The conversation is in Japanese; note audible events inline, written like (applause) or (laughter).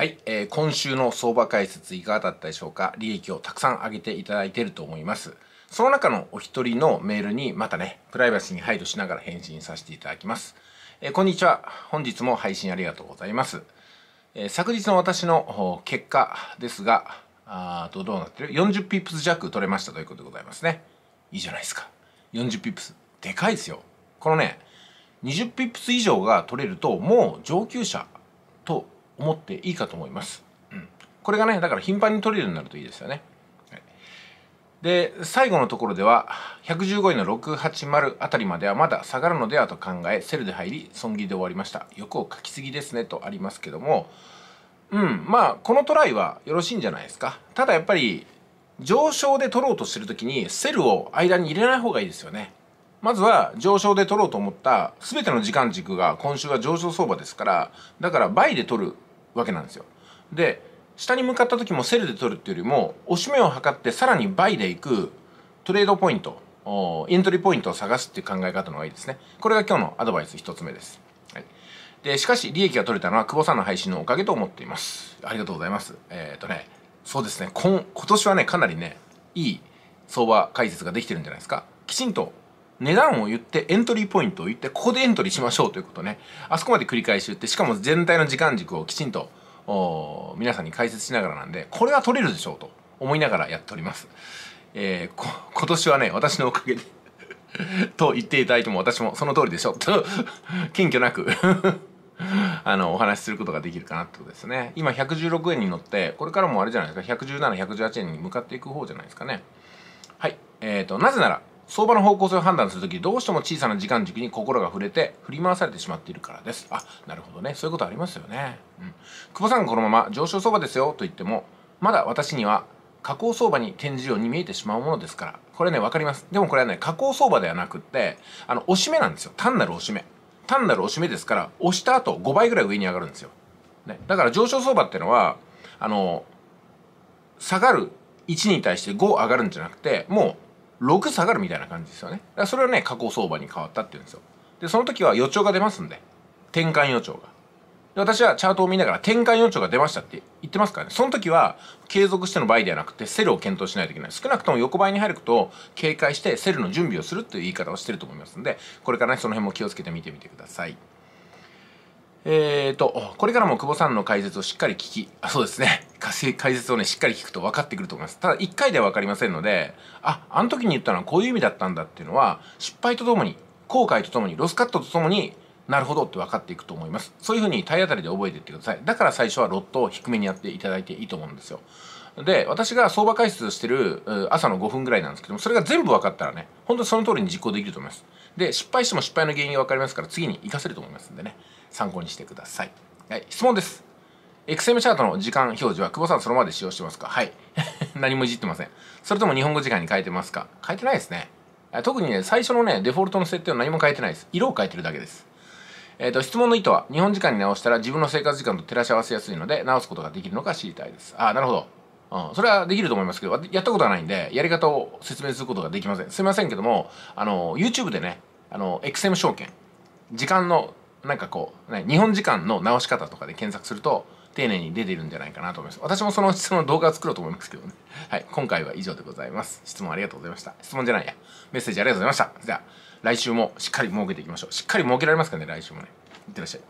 はい、えー、今週の相場解説いかがだったでしょうか利益をたくさん上げていただいていると思います。その中のお一人のメールにまたね、プライバシーに配慮しながら返信させていただきます。えー、こんにちは。本日も配信ありがとうございます。えー、昨日の私の結果ですが、あとどうなってる ?40 ピップス弱取れましたということでございますね。いいじゃないですか。40ピップス。でかいですよ。このね、20ピップス以上が取れると、もう上級者と思っていいかと思います。うん、これがねだから頻繁に取れるようになるといいですよね。で最後のところでは115位の680あたりまではまだ下がるのではと考えセルで入り損切りで終わりました欲を書きすぎですねとありますけどもうんまあこのトライはよろしいんじゃないですかただやっぱり上昇で取ろうとしてる時にセルを間に入れない方がいいですよねまずは上昇で取ろうと思った全ての時間軸が今週は上昇相場ですからだから倍で取るわけなんですよで下に向かった時もセルで取るっていうよりも押し目を測ってさらに倍でいくトレードポイントエントリーポイントを探すっていう考え方の方がいいですねこれが今日のアドバイス1つ目です、はい、でしかし利益が取れたのは久保さんの配信のおかげと思っていますありがとうございますえっ、ー、とねそうですね今今年はねかなりねいい相場解説ができてるんじゃないですかきちんと値段を言ってエントリーポイントを言ってここでエントリーしましょうということねあそこまで繰り返し言ってしかも全体の時間軸をきちんと皆さんに解説しながらなんでこれは取れるでしょうと思いながらやっております、えー、今年はね私のおかげで (laughs) と言っていただいても私もその通りでしょと (laughs) 謙虚なく (laughs) あのお話しすることができるかなってことですね今116円に乗ってこれからもあれじゃないですか117118円に向かっていく方じゃないですかねはいえーとなぜなら相場の方向性を判断するとき、どうしても小さな時間軸に心が触れて振り回されてしまっているからですあなるほどねそういうことありますよね、うん、久保さんがこのまま上昇相場ですよと言ってもまだ私には下降相場に転じるように見えてしまうものですからこれね分かりますでもこれはね下降相場ではなくってあの押し目なんですよ単なる押し目単なる押し目ですから押した後5倍ぐらい上に上がるんですよ、ね、だから上昇相場ってのはあの下がる1に対して5上がるんじゃなくてもう6下がるみたいな感じですよねだからそれはね下降相場に変わったっていうんですよでその時は予兆が出ますんで転換予兆がで私はチャートを見ながら転換予兆が出ましたって言ってますからねその時は継続しての倍ではなくてセルを検討しないといけない少なくとも横ばいに入ることを警戒してセルの準備をするっていう言い方をしてると思いますんでこれからねその辺も気をつけて見てみてくださいえーとこれからも久保さんの解説をしっかり聞きあそうですね解説をねしっかり聞くと分かってくると思いますただ1回では分かりませんのでああの時に言ったのはこういう意味だったんだっていうのは失敗とともに後悔とともにロスカットとともになるほどって分かっていくと思いますそういうふうに体当たりで覚えていってくださいだから最初はロットを低めにやっていただいていいと思うんですよで私が相場解説してる朝の5分ぐらいなんですけどもそれが全部分かったらね本当にその通りに実行できると思いますで失敗しても失敗の原因が分かりますから次に活かせると思いますんでね参考にしてください、はい、質問です XM チャートの時間表示は、久保さんそのまで使用してますかはい。(laughs) 何もいじってません。それとも日本語時間に変えてますか変えてないですね。特にね、最初のね、デフォルトの設定を何も変えてないです。色を変えてるだけです。えっ、ー、と、質問の意図は、日本時間に直したら自分の生活時間と照らし合わせやすいので、直すことができるのか知りたいです。あ、なるほど。うん、それはできると思いますけど、やったことはないんで、やり方を説明することができません。すいませんけども、あの、YouTube でね、あの、XM 証券、時間の、なんかこう、ね、日本時間の直し方とかで検索すると、丁寧に出てるんじゃないかなと思います。私もその質問動画を作ろうと思いますけどね。(laughs) はい。今回は以上でございます。質問ありがとうございました。質問じゃないや。メッセージありがとうございました。じゃあ、来週もしっかり設けていきましょう。しっかり設けられますかね、来週もね。いってらっしゃい。